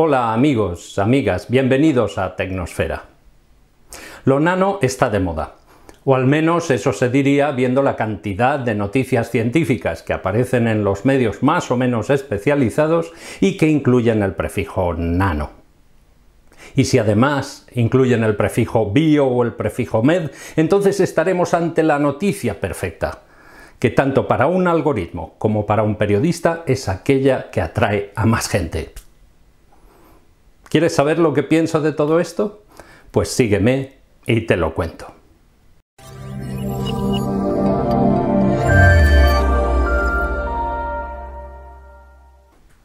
Hola amigos, amigas, bienvenidos a Tecnosfera. Lo nano está de moda, o al menos eso se diría viendo la cantidad de noticias científicas que aparecen en los medios más o menos especializados y que incluyen el prefijo nano. Y si además incluyen el prefijo bio o el prefijo med, entonces estaremos ante la noticia perfecta, que tanto para un algoritmo como para un periodista es aquella que atrae a más gente. ¿Quieres saber lo que pienso de todo esto? Pues sígueme y te lo cuento.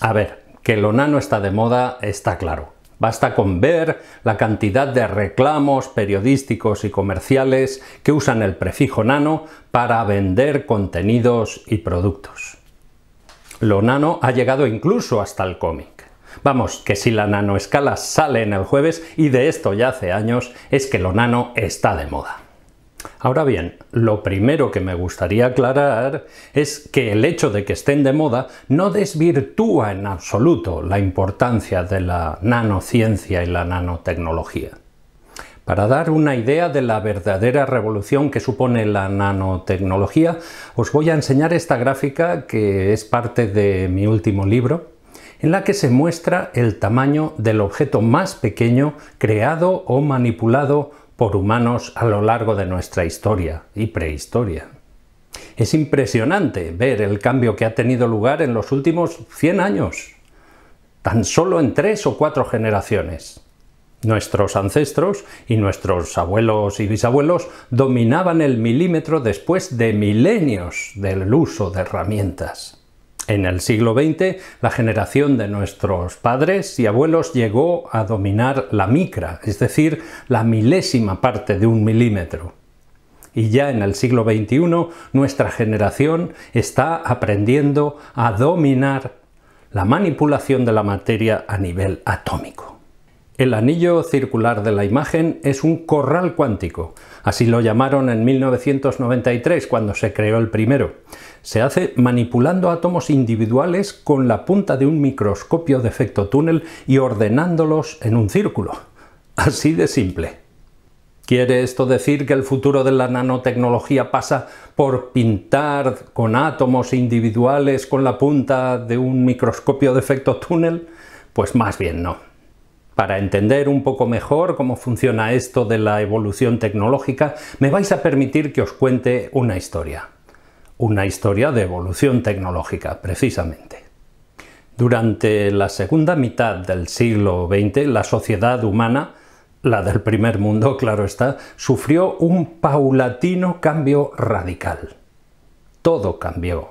A ver, que lo nano está de moda está claro. Basta con ver la cantidad de reclamos periodísticos y comerciales que usan el prefijo nano para vender contenidos y productos. Lo nano ha llegado incluso hasta el cómic. Vamos, que si la nanoescala sale en el jueves, y de esto ya hace años, es que lo nano está de moda. Ahora bien, lo primero que me gustaría aclarar es que el hecho de que estén de moda no desvirtúa en absoluto la importancia de la nanociencia y la nanotecnología. Para dar una idea de la verdadera revolución que supone la nanotecnología, os voy a enseñar esta gráfica que es parte de mi último libro, en la que se muestra el tamaño del objeto más pequeño creado o manipulado por humanos a lo largo de nuestra historia y prehistoria. Es impresionante ver el cambio que ha tenido lugar en los últimos 100 años, tan solo en tres o cuatro generaciones. Nuestros ancestros y nuestros abuelos y bisabuelos dominaban el milímetro después de milenios del uso de herramientas. En el siglo XX, la generación de nuestros padres y abuelos llegó a dominar la micra, es decir, la milésima parte de un milímetro. Y ya en el siglo XXI, nuestra generación está aprendiendo a dominar la manipulación de la materia a nivel atómico. El anillo circular de la imagen es un corral cuántico, así lo llamaron en 1993 cuando se creó el primero. Se hace manipulando átomos individuales con la punta de un microscopio de efecto túnel y ordenándolos en un círculo. Así de simple. ¿Quiere esto decir que el futuro de la nanotecnología pasa por pintar con átomos individuales con la punta de un microscopio de efecto túnel? Pues más bien no. Para entender un poco mejor cómo funciona esto de la evolución tecnológica, me vais a permitir que os cuente una historia. Una historia de evolución tecnológica, precisamente. Durante la segunda mitad del siglo XX, la sociedad humana, la del primer mundo, claro está, sufrió un paulatino cambio radical. Todo cambió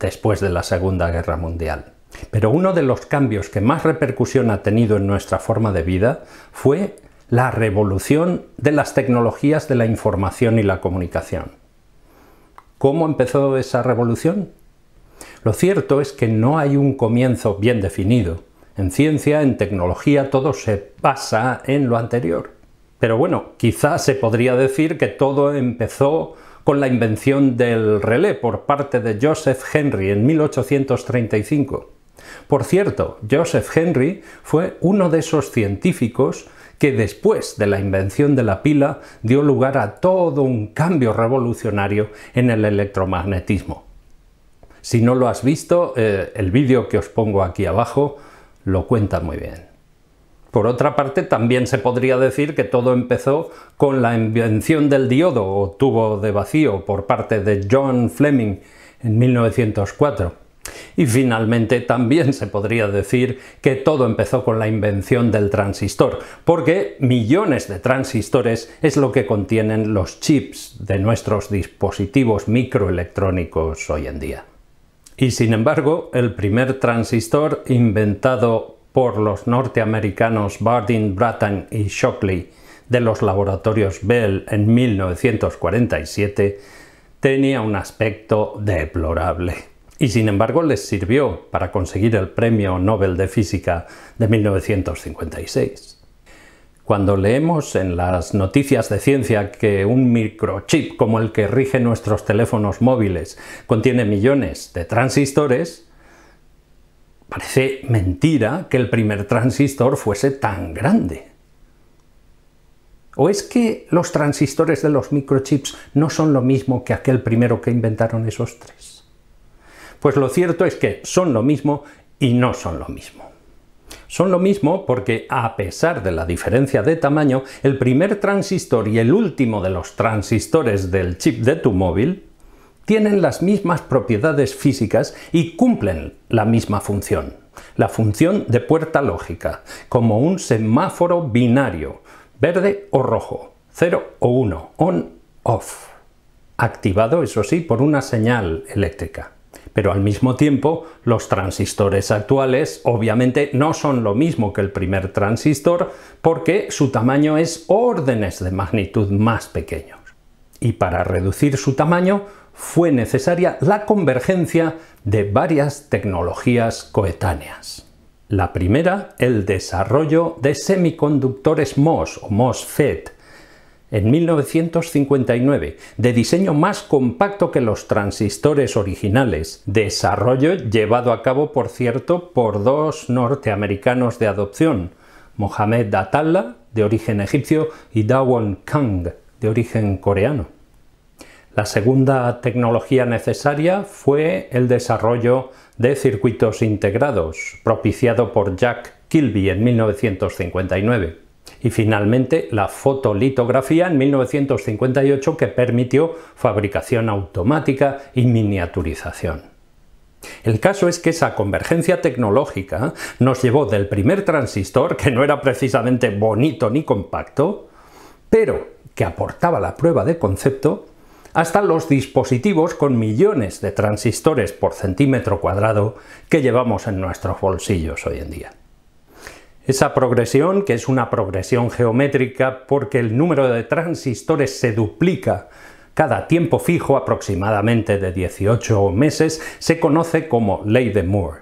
después de la Segunda Guerra Mundial. Pero uno de los cambios que más repercusión ha tenido en nuestra forma de vida fue la revolución de las tecnologías de la información y la comunicación. ¿Cómo empezó esa revolución? Lo cierto es que no hay un comienzo bien definido. En ciencia, en tecnología, todo se pasa en lo anterior. Pero bueno, quizás se podría decir que todo empezó con la invención del relé por parte de Joseph Henry en 1835. Por cierto, Joseph Henry fue uno de esos científicos que después de la invención de la pila dio lugar a todo un cambio revolucionario en el electromagnetismo. Si no lo has visto, eh, el vídeo que os pongo aquí abajo lo cuenta muy bien. Por otra parte, también se podría decir que todo empezó con la invención del diodo o tubo de vacío por parte de John Fleming en 1904. Y finalmente también se podría decir que todo empezó con la invención del transistor, porque millones de transistores es lo que contienen los chips de nuestros dispositivos microelectrónicos hoy en día. Y sin embargo, el primer transistor inventado por los norteamericanos Bardeen, Bratton y Shockley de los laboratorios Bell en 1947 tenía un aspecto deplorable y sin embargo les sirvió para conseguir el Premio Nobel de Física de 1956. Cuando leemos en las noticias de ciencia que un microchip como el que rige nuestros teléfonos móviles contiene millones de transistores, parece mentira que el primer transistor fuese tan grande. ¿O es que los transistores de los microchips no son lo mismo que aquel primero que inventaron esos tres? Pues lo cierto es que son lo mismo y no son lo mismo. Son lo mismo porque, a pesar de la diferencia de tamaño, el primer transistor y el último de los transistores del chip de tu móvil tienen las mismas propiedades físicas y cumplen la misma función, la función de puerta lógica, como un semáforo binario, verde o rojo, 0 o 1, on, off, activado, eso sí, por una señal eléctrica pero al mismo tiempo los transistores actuales obviamente no son lo mismo que el primer transistor porque su tamaño es órdenes de magnitud más pequeños. Y para reducir su tamaño fue necesaria la convergencia de varias tecnologías coetáneas. La primera, el desarrollo de semiconductores MOS o MOSFET, en 1959, de diseño más compacto que los transistores originales, desarrollo llevado a cabo, por cierto, por dos norteamericanos de adopción, Mohamed Atalla, de origen egipcio, y Dawon Kang, de origen coreano. La segunda tecnología necesaria fue el desarrollo de circuitos integrados, propiciado por Jack Kilby en 1959 y finalmente la fotolitografía en 1958 que permitió fabricación automática y miniaturización. El caso es que esa convergencia tecnológica nos llevó del primer transistor, que no era precisamente bonito ni compacto, pero que aportaba la prueba de concepto, hasta los dispositivos con millones de transistores por centímetro cuadrado que llevamos en nuestros bolsillos hoy en día. Esa progresión, que es una progresión geométrica porque el número de transistores se duplica cada tiempo fijo, aproximadamente de 18 meses, se conoce como ley de Moore.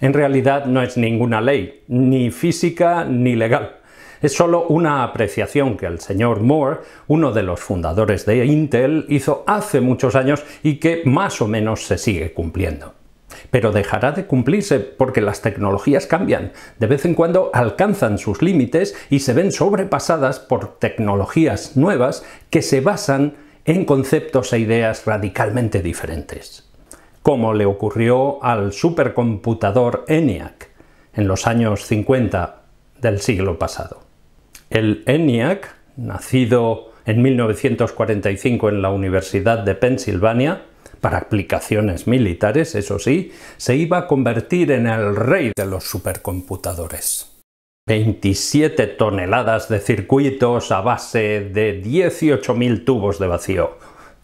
En realidad no es ninguna ley, ni física ni legal. Es solo una apreciación que el señor Moore, uno de los fundadores de Intel, hizo hace muchos años y que más o menos se sigue cumpliendo pero dejará de cumplirse porque las tecnologías cambian. De vez en cuando alcanzan sus límites y se ven sobrepasadas por tecnologías nuevas que se basan en conceptos e ideas radicalmente diferentes, como le ocurrió al supercomputador ENIAC en los años 50 del siglo pasado. El ENIAC, nacido en 1945 en la Universidad de Pensilvania, para aplicaciones militares, eso sí, se iba a convertir en el rey de los supercomputadores. 27 toneladas de circuitos a base de 18.000 tubos de vacío,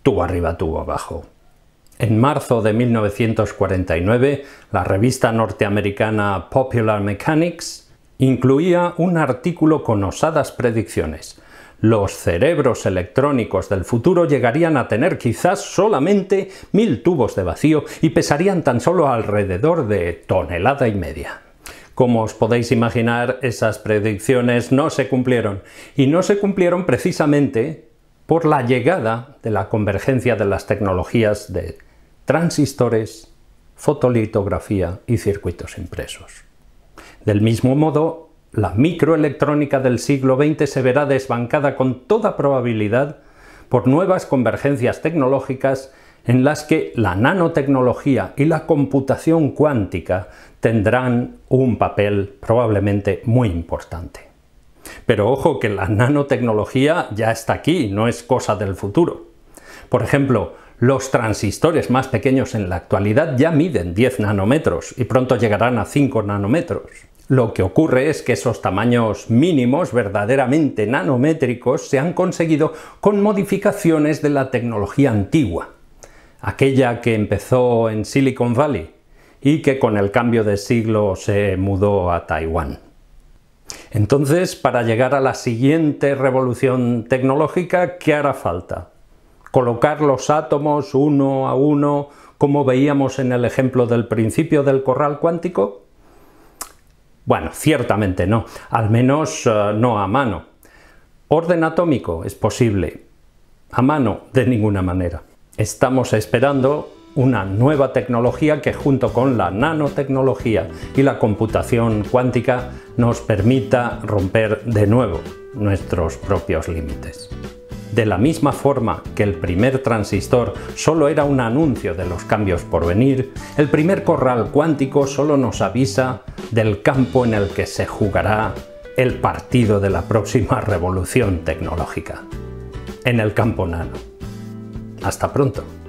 tubo arriba, tubo abajo. En marzo de 1949, la revista norteamericana Popular Mechanics incluía un artículo con osadas predicciones. Los cerebros electrónicos del futuro llegarían a tener quizás solamente mil tubos de vacío y pesarían tan solo alrededor de tonelada y media. Como os podéis imaginar, esas predicciones no se cumplieron, y no se cumplieron precisamente por la llegada de la convergencia de las tecnologías de transistores, fotolitografía y circuitos impresos. Del mismo modo, la microelectrónica del siglo XX se verá desbancada con toda probabilidad por nuevas convergencias tecnológicas en las que la nanotecnología y la computación cuántica tendrán un papel probablemente muy importante. Pero ojo que la nanotecnología ya está aquí, no es cosa del futuro. Por ejemplo, los transistores más pequeños en la actualidad ya miden 10 nanómetros y pronto llegarán a 5 nanómetros. Lo que ocurre es que esos tamaños mínimos, verdaderamente nanométricos, se han conseguido con modificaciones de la tecnología antigua, aquella que empezó en Silicon Valley y que con el cambio de siglo se mudó a Taiwán. Entonces, para llegar a la siguiente revolución tecnológica, ¿qué hará falta? Colocar los átomos uno a uno, como veíamos en el ejemplo del principio del corral cuántico, bueno, ciertamente no, al menos eh, no a mano. Orden atómico es posible, a mano de ninguna manera. Estamos esperando una nueva tecnología que junto con la nanotecnología y la computación cuántica nos permita romper de nuevo nuestros propios límites. De la misma forma que el primer transistor solo era un anuncio de los cambios por venir, el primer corral cuántico solo nos avisa del campo en el que se jugará el partido de la próxima revolución tecnológica, en el campo nano. Hasta pronto.